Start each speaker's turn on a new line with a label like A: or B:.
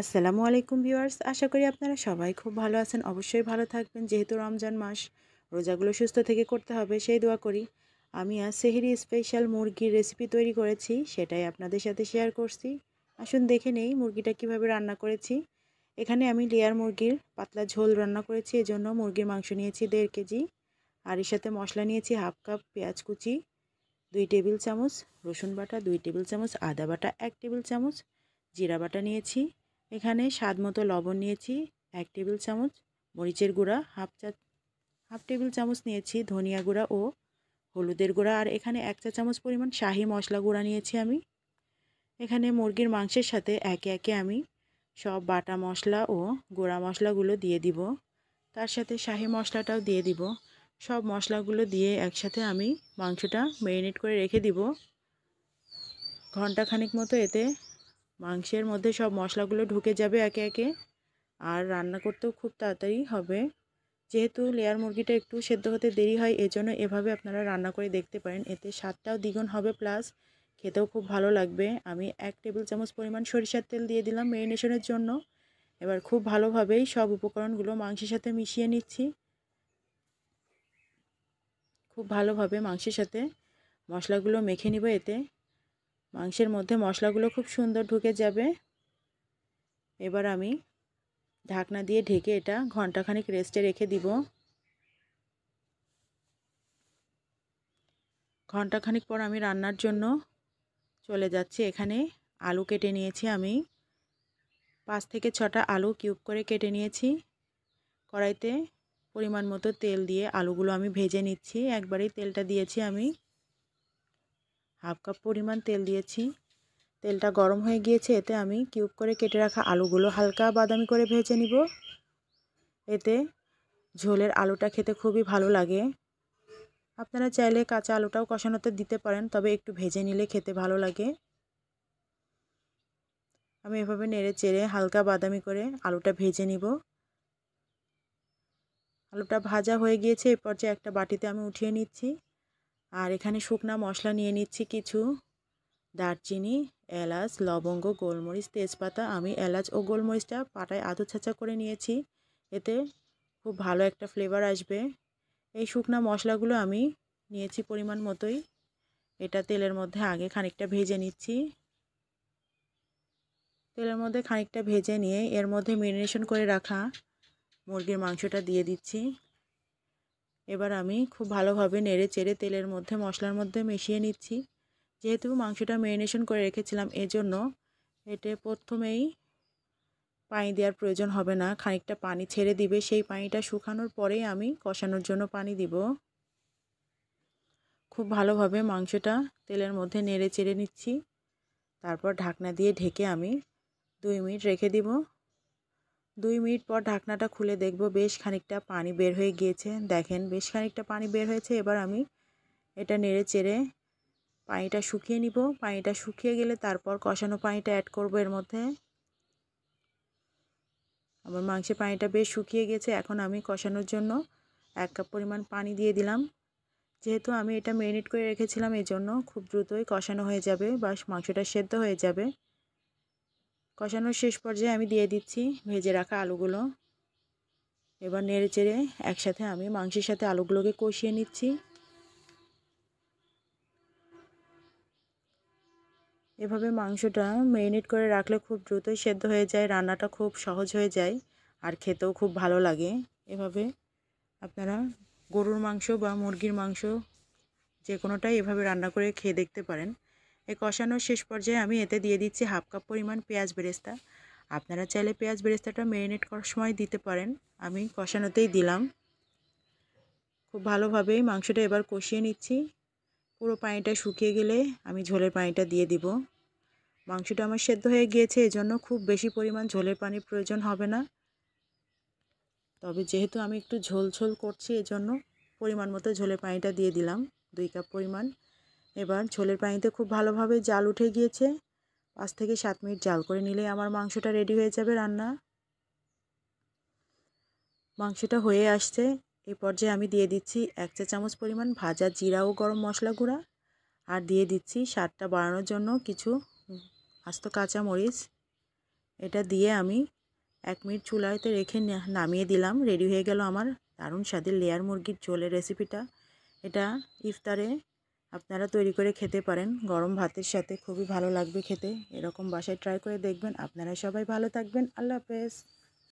A: আসসালামু আলাইকুম ভিউয়ার্স আশা করি আপনারা সবাই খুব ভালো আছেন অবশ্যই ভালো থাকবেন যেহেতু রমজান মাস রোজাগুলো সুস্থ থেকে করতে হবে সেই দোয়া করি আমি আজ সেহেরি স্পেশাল মুরগির রেসিপি তৈরি করেছি সেটাই আপনাদের সাথে শেয়ার করছি আসুন দেখে নেই মুরগিটা কিভাবে রান্না করেছি এখানে আমি লেয়ার মুরগির পাতলা ঝোল রান্না করেছি এজন্য মুরগির মাংস নিয়েছি দেড় কেজি আর এর সাথে মশলা নিয়েছি হাফ কাপ পেঁয়াজ কুচি দুই টেবিল চামচ রসুন বাটা দুই টেবিল চামচ আদা বাটা এক টেবিল চামচ জিরা বাটা নিয়েছি এখানে স্বাদ মতো লবণ নিয়েছি এক টেবিল চামচ মরিচের গুঁড়া হাফ চা হাফ টেবিল চামচ নিয়েছি ধনিয়া গুঁড়া ও হলুদের গুঁড়া আর এখানে এক চা চামচ পরিমাণ শাহি মশলা গুঁড়া নিয়েছি আমি এখানে মুরগির মাংসের সাথে একে একে আমি সব বাটা মশলা ও গোড়া মশলাগুলো দিয়ে দিব তার সাথে শাহি মশলাটাও দিয়ে দিব সব মশলাগুলো দিয়ে একসাথে আমি মাংসটা মেরিনেট করে রেখে দিব ঘন্টাখানিক মতো এতে মাংসের মধ্যে সব মশলাগুলো ঢুকে যাবে একে একে আর রান্না করতেও খুব তাড়াতাড়ি হবে যেহেতু লেয়ার মুরগিটা একটু সেদ্ধ হতে দেরি হয় এজন্য এভাবে আপনারা রান্না করে দেখতে পারেন এতে স্বাদটাও দ্বিগুণ হবে প্লাস খেতেও খুব ভালো লাগবে আমি এক টেবিল চামচ পরিমাণ সরিষার তেল দিয়ে দিলাম মেরিনেশনের জন্য এবার খুব ভালোভাবেই সব উপকরণগুলো মাংসের সাথে মিশিয়ে নিচ্ছি খুব ভালোভাবে মাংসের সাথে মশলাগুলো মেখে নিব এতে মাংসের মধ্যে মশলাগুলো খুব সুন্দর ঢুকে যাবে এবার আমি ঢাকনা দিয়ে ঢেকে এটা ঘন্টাখানিক রেস্টে রেখে দিব ঘন্টাখানিক পর আমি রান্নার জন্য চলে যাচ্ছি এখানে আলু কেটে নিয়েছি আমি পাঁচ থেকে ছটা আলু কিউব করে কেটে নিয়েছি কড়াইতে পরিমাণ মতো তেল দিয়ে আলুগুলো আমি ভেজে নিচ্ছি একবারেই তেলটা দিয়েছি আমি হাফ কাপ পরিমাণ তেল দিয়েছি তেলটা গরম হয়ে গিয়েছে এতে আমি কিউব করে কেটে রাখা আলুগুলো হালকা বাদামি করে ভেজে নিব এতে ঝোলের আলুটা খেতে খুবই ভালো লাগে আপনারা চাইলে কাঁচা আলুটাও কষানোতে দিতে পারেন তবে একটু ভেজে নিলে খেতে ভালো লাগে আমি এভাবে নেড়ে চেড়ে হালকা বাদামি করে আলুটা ভেজে নিব আলুটা ভাজা হয়ে গিয়েছে এরপর যে একটা বাটিতে আমি উঠিয়ে নিচ্ছি আর এখানে শুকনা মশলা নিয়ে নিচ্ছি কিছু দারচিনি এলাচ লবঙ্গ গোলমরিচ তেজপাতা আমি এলাচ ও গোলমরিচটা পাটায় আধো ছাঁচা করে নিয়েছি এতে খুব ভালো একটা ফ্লেভার আসবে এই শুকনা মশলাগুলো আমি নিয়েছি পরিমাণ মতোই এটা তেলের মধ্যে আগে খানিকটা ভেজে নিচ্ছি তেলের মধ্যে খানিকটা ভেজে নিয়ে এর মধ্যে মেরিনেশন করে রাখা মুরগির মাংসটা দিয়ে দিচ্ছি এবার আমি খুব ভালোভাবে নেড়ে চেড়ে তেলের মধ্যে মশলার মধ্যে মিশিয়ে নিচ্ছি যেহেতু মাংসটা ম্যারিনেশন করে রেখেছিলাম এজন্য এতে প্রথমেই পানি দেওয়ার প্রয়োজন হবে না খানিকটা পানি ছেড়ে দিবে সেই পানিটা শুকানোর পরেই আমি কষানোর জন্য পানি দিব খুব ভালোভাবে মাংসটা তেলের মধ্যে নেড়ে চেড়ে নিচ্ছি তারপর ঢাকনা দিয়ে ঢেকে আমি দুই মিনিট রেখে দিব দুই মিনিট পর ঢাকনাটা খুলে দেখব বেশ খানিকটা পানি বের হয়ে গিয়েছে দেখেন বেশ খানিকটা পানি বের হয়েছে এবার আমি এটা নেড়ে চেড়ে পানিটা শুকিয়ে নিব পানিটা শুকিয়ে গেলে তারপর কষানো পানিটা অ্যাড করব এর মধ্যে আমার মাংসের পানিটা বেশ শুকিয়ে গেছে এখন আমি কষানোর জন্য এক কাপ পরিমাণ পানি দিয়ে দিলাম যেহেতু আমি এটা মেরিনেট করে রেখেছিলাম এই জন্য খুব দ্রুতই কষানো হয়ে যাবে বা মাংসটা সেদ্ধ হয়ে যাবে কষানোর শেষ পর্যায়ে আমি দিয়ে দিচ্ছি ভেজে রাখা আলুগুলো এবার নেড়ে চেড়ে একসাথে আমি মাংসের সাথে আলুগুলোকে কষিয়ে নিচ্ছি এভাবে মাংসটা মেরিনেট করে রাখলে খুব দ্রুতই সেদ্ধ হয়ে যায় রান্নাটা খুব সহজ হয়ে যায় আর খেতেও খুব ভালো লাগে এভাবে আপনারা গরুর মাংস বা মুরগির মাংস যে কোনোটাই এভাবে রান্না করে খেয়ে দেখতে পারেন এই কষানোর শেষ পর্যায়ে আমি এতে দিয়ে দিচ্ছি হাফ কাপ পরিমাণ পেঁয়াজ বেরেস্তা আপনারা চাইলে পেঁয়াজ বেরেস্তাটা ম্যারিনেট করার সময় দিতে পারেন আমি কষানোতেই দিলাম খুব ভালোভাবেই মাংসটা এবার কষিয়ে নিচ্ছি পুরো পানিটা শুকিয়ে গেলে আমি ঝোলের পানিটা দিয়ে দিব মাংসটা আমার সেদ্ধ হয়ে গিয়েছে এজন্য খুব বেশি পরিমাণ ঝোলের পানি প্রয়োজন হবে না তবে যেহেতু আমি একটু ঝোল ঝোল করছি এজন্য পরিমাণ মতো ঝোলের পানিটা দিয়ে দিলাম দুই কাপ পরিমাণ এবার ঝোলের পানিতে খুব ভালোভাবে জাল উঠে গিয়েছে পাঁচ থেকে সাত মিনিট জাল করে নিলে আমার মাংসটা রেডি হয়ে যাবে রান্না মাংসটা হয়ে আসছে এই পর্যায়ে আমি দিয়ে দিচ্ছি এক চা চামচ পরিমাণ ভাজা জিরা ও গরম মশলা গুঁড়া আর দিয়ে দিচ্ছি স্বাদটা বাড়ানোর জন্য কিছু আস্ত কাঁচা মরিচ এটা দিয়ে আমি এক মিনিট চুলাইতে রেখে নামিয়ে দিলাম রেডি হয়ে গেল আমার দারুণ স্বাদের লেয়ার মুরগির ঝোলের রেসিপিটা এটা ইফতারে আপনারা তৈরি করে খেতে পারেন গরম ভাতের সাথে খুবই ভালো লাগবে খেতে এরকম বাসায় ট্রাই করে দেখবেন আপনারা সবাই ভালো থাকবেন আল্লাহ হাফেজ